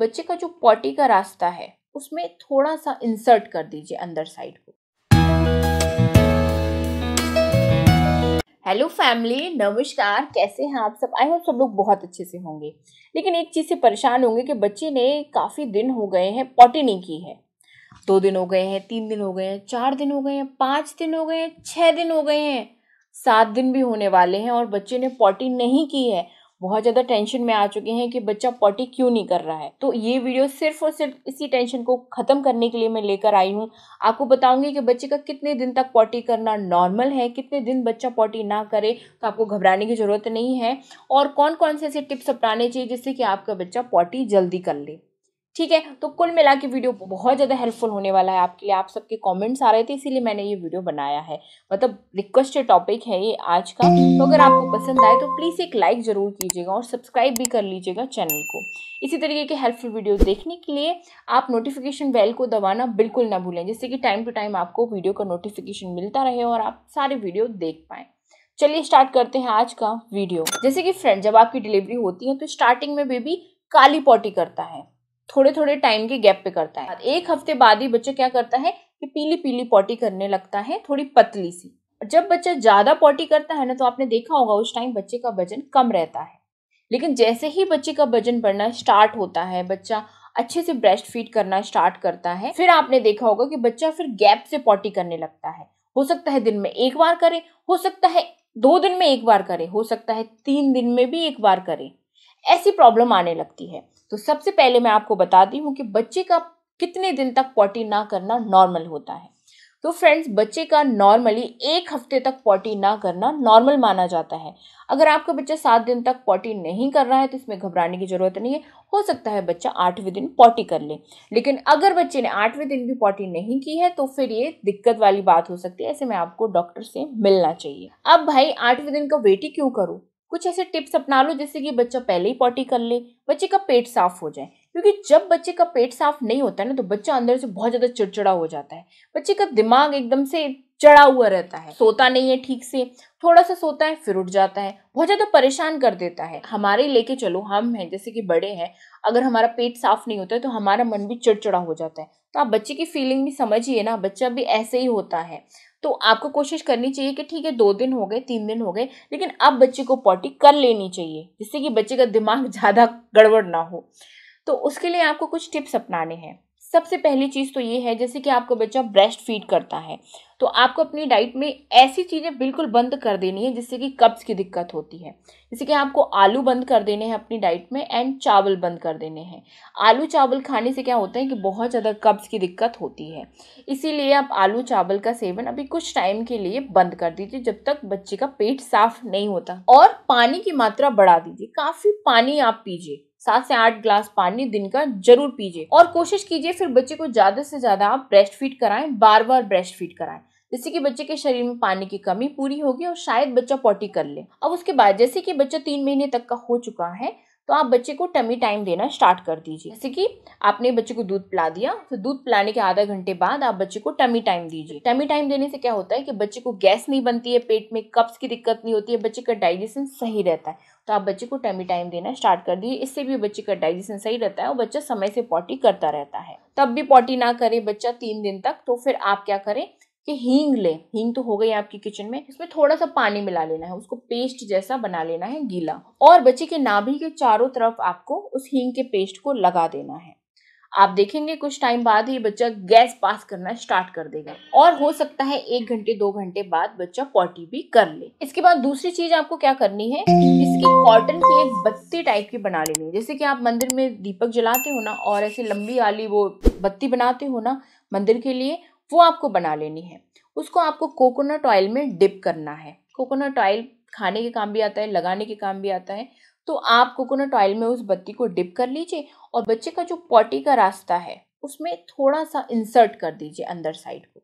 बच्चे का जो पॉटी का रास्ता है उसमें थोड़ा सा इंसर्ट कर दीजिए अंदर साइड को हेलो फैमिली नमस्कार कैसे हैं आप सब आई होप सब लोग बहुत अच्छे से होंगे लेकिन एक चीज़ से परेशान होंगे कि बच्चे ने काफ़ी दिन हो गए हैं पॉटी नहीं की है दो दिन हो गए हैं तीन दिन हो गए हैं चार दिन हो गए हैं पाँच दिन हो गए हैं छः दिन हो गए हैं सात दिन भी होने वाले हैं और बच्चे ने पॉटी नहीं की है बहुत ज़्यादा टेंशन में आ चुके हैं कि बच्चा पॉटी क्यों नहीं कर रहा है तो ये वीडियो सिर्फ और सिर्फ इसी टेंशन को ख़त्म करने के लिए मैं लेकर आई हूँ आपको बताऊँगी कि बच्चे का कितने दिन तक पॉटी करना नॉर्मल है कितने दिन बच्चा पॉटी ना करे तो आपको घबराने की ज़रूरत नहीं है और कौन कौन से ऐसे टिप्स अपनाने चाहिए जिससे कि आपका बच्चा पॉटी जल्दी कर ले ठीक है तो कुल मिला के वीडियो बहुत ज़्यादा हेल्पफुल होने वाला है आपके लिए आप सबके कमेंट्स आ रहे थे इसीलिए मैंने ये वीडियो बनाया है मतलब रिक्वेस्टेड टॉपिक है ये आज का तो अगर आपको पसंद आए तो प्लीज़ एक लाइक ज़रूर कीजिएगा और सब्सक्राइब भी कर लीजिएगा चैनल को इसी तरीके के हेल्पफुल वीडियो देखने के लिए आप नोटिफिकेशन बेल को दबाना बिल्कुल ना भूलें जिससे कि टाइम टू टाइम आपको वीडियो का नोटिफिकेशन मिलता रहे और आप सारे वीडियो देख पाएँ चलिए स्टार्ट करते हैं आज का वीडियो जैसे कि फ्रेंड जब आपकी डिलीवरी होती है तो स्टार्टिंग में बेबी काली पॉटी करता है थोड़े थोड़े टाइम के गैप पे करता है एक हफ्ते बाद ही बच्चा क्या करता है कि पीली पीली पॉटी करने लगता है थोड़ी पतली सी जब बच्चा ज़्यादा पॉटी करता है ना तो आपने देखा होगा उस टाइम बच्चे का वजन कम रहता है लेकिन जैसे ही बच्चे का वजन बढ़ना स्टार्ट होता है बच्चा अच्छे से ब्रेस्ट फीड करना स्टार्ट करता है फिर आपने देखा होगा कि बच्चा फिर गैप से पॉटी करने लगता है हो सकता है दिन में एक बार करे हो सकता है दो दिन में एक बार करे हो सकता है तीन दिन में भी एक बार करे ऐसी प्रॉब्लम आने लगती है तो सबसे पहले मैं आपको बताती हूँ कि बच्चे का कितने दिन तक पॉटी ना करना नॉर्मल होता है तो फ्रेंड्स बच्चे का नॉर्मली एक हफ्ते तक पॉटी ना करना नॉर्मल माना जाता है अगर आपका बच्चा सात दिन तक पॉटी नहीं कर रहा है तो इसमें घबराने की ज़रूरत नहीं है हो सकता है बच्चा आठवें दिन पॉटी कर ले। लेकिन अगर बच्चे ने आठवें दिन भी पॉटी नहीं की है तो फिर ये दिक्कत वाली बात हो सकती है ऐसे में आपको डॉक्टर से मिलना चाहिए अब भाई आठवें दिन का वेट ही क्यों करूँ कुछ ऐसे टिप्स अपना लो जैसे कि बच्चा पहले ही पॉटी कर ले बच्चे का पेट साफ हो जाए क्योंकि जब बच्चे का पेट साफ नहीं होता है ना तो बच्चा अंदर से बहुत ज़्यादा चिड़चिड़ा हो जाता है बच्चे का दिमाग एकदम से चढ़ा हुआ रहता है सोता नहीं है ठीक से थोड़ा सा सोता है फिर उठ जाता है बहुत ज़्यादा परेशान कर देता है हमारे लेके चलो हम हैं जैसे कि बड़े हैं अगर हमारा पेट साफ नहीं होता है तो हमारा मन भी चिड़चिड़ा हो जाता है तो आप बच्चे की फीलिंग भी समझिए ना बच्चा भी ऐसे ही होता है तो आपको कोशिश करनी चाहिए कि ठीक है दो दिन हो गए तीन दिन हो गए लेकिन अब बच्चे को पॉटी कर लेनी चाहिए जिससे कि बच्चे का दिमाग ज़्यादा गड़बड़ ना हो तो उसके लिए आपको कुछ टिप्स अपनाने हैं सबसे पहली चीज़ तो ये है जैसे कि आपको बच्चा ब्रेस्ट फीड करता है तो आपको अपनी डाइट में ऐसी चीज़ें बिल्कुल बंद कर देनी है जिससे कि कब्ज़ की दिक्कत होती है जैसे कि आपको आलू बंद कर देने हैं अपनी डाइट में एंड चावल बंद कर देने हैं आलू चावल खाने से क्या होता है कि बहुत ज़्यादा कब्ज़ की दिक्कत होती है इसीलिए आप आलू चावल का सेवन अभी कुछ टाइम के लिए बंद कर दीजिए जब तक बच्चे का पेट साफ नहीं होता और पानी की मात्रा बढ़ा दीजिए काफ़ी पानी आप पीजिए सात से आठ ग्लास पानी दिन का जरूर पीजिए और कोशिश कीजिए फिर बच्चे को ज्यादा से ज्यादा आप ब्रेस्ट फीड कराएं बार बार ब्रेस्ट फीड कराएं जिससे कि बच्चे के शरीर में पानी की कमी पूरी होगी और शायद बच्चा पॉटी कर ले अब उसके बाद जैसे कि बच्चा तीन महीने तक का हो चुका है तो आप बच्चे को टमी टाइम देना स्टार्ट कर दीजिए जैसे कि आपने बच्चे को दूध पिला दिया तो दूध पिलाने के आधा घंटे बाद आप बच्चे को टमी टाइम दीजिए टमी टाइम देने से क्या होता है कि बच्चे को गैस नहीं बनती है पेट में कप्स की दिक्कत नहीं होती है बच्चे का डाइजेशन सही रहता है तो आप बच्चे को टमी टाइम देना स्टार्ट कर दीजिए इससे भी बच्चे का डाइजेशन सही रहता है और बच्चा समय से पॉटी करता रहता है तब भी पॉटी ना करे बच्चा तीन दिन तक तो फिर आप क्या करें कि हींग लें हींग तो हो गई आपकी किचन में इसमें थोड़ा सा पानी मिला लेना है उसको पेस्ट जैसा बना लेना है गीला और बच्चे के नाभि के चारों तरफ आपको उस हींग के पेस्ट को लगा देना है आप देखेंगे कुछ टाइम बाद ही बच्चा गैस पास करना स्टार्ट कर देगा और हो सकता है एक घंटे दो घंटे बाद बच्चा पॉटी भी कर ले इसके बाद दूसरी चीज आपको क्या करनी है इसकी कॉटन की एक बत्ती टाइप की बना लेनी है जैसे कि आप मंदिर में दीपक जलाते हो ना और ऐसी लंबी वाली वो बत्ती बनाते हो ना मंदिर के लिए वो आपको बना लेनी है उसको आपको कोकोनट ऑयल में डिप करना है कोकोनट ऑयल खाने के काम भी आता है लगाने के काम भी आता है तो आप कोकोनट ऑयल में उस बत्ती को डिप कर लीजिए और बच्चे का जो पॉटी का रास्ता है उसमें थोड़ा सा इंसर्ट कर दीजिए अंदर साइड को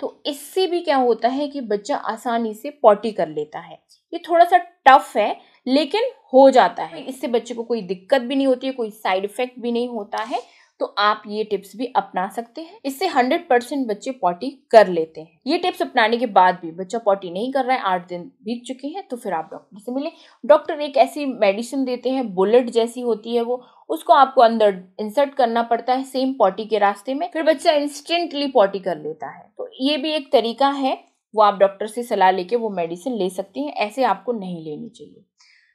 तो इससे भी क्या होता है कि बच्चा आसानी से पॉटी कर लेता है ये थोड़ा सा टफ है लेकिन हो जाता है इससे बच्चे को कोई दिक्कत भी नहीं होती है कोई साइड इफेक्ट भी नहीं होता है तो आप ये टिप्स भी अपना सकते हैं इससे 100 परसेंट बच्चे पॉटी कर लेते हैं ये टिप्स अपनाने के बाद भी बच्चा पॉटी नहीं कर रहा है आठ दिन बीत चुके हैं तो फिर आप डॉक्टर से मिले डॉक्टर एक ऐसी मेडिसिन देते हैं बुलेट जैसी होती है वो उसको आपको अंदर इंसर्ट करना पड़ता है सेम पॉटी के रास्ते में फिर बच्चा इंस्टेंटली पॉटी कर लेता है तो ये भी एक तरीका है वो आप डॉक्टर से सलाह लेके वो मेडिसिन ले सकती हैं ऐसे आपको नहीं लेनी चाहिए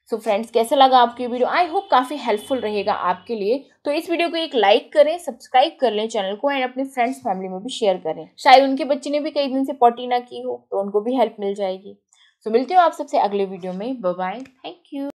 सो so फ्रेंड्स कैसा लगा आपकी वीडियो आई होप काफ़ी हेल्पफुल रहेगा आपके लिए तो इस वीडियो को एक लाइक करें सब्सक्राइब कर लें चैनल को एंड अपने फ्रेंड्स फैमिली में भी शेयर करें शायद उनके बच्चे ने भी कई दिन से पॉटी ना की हो तो उनको भी हेल्प मिल जाएगी सो so मिलते हो आप सबसे अगले वीडियो में बाय थैंक यू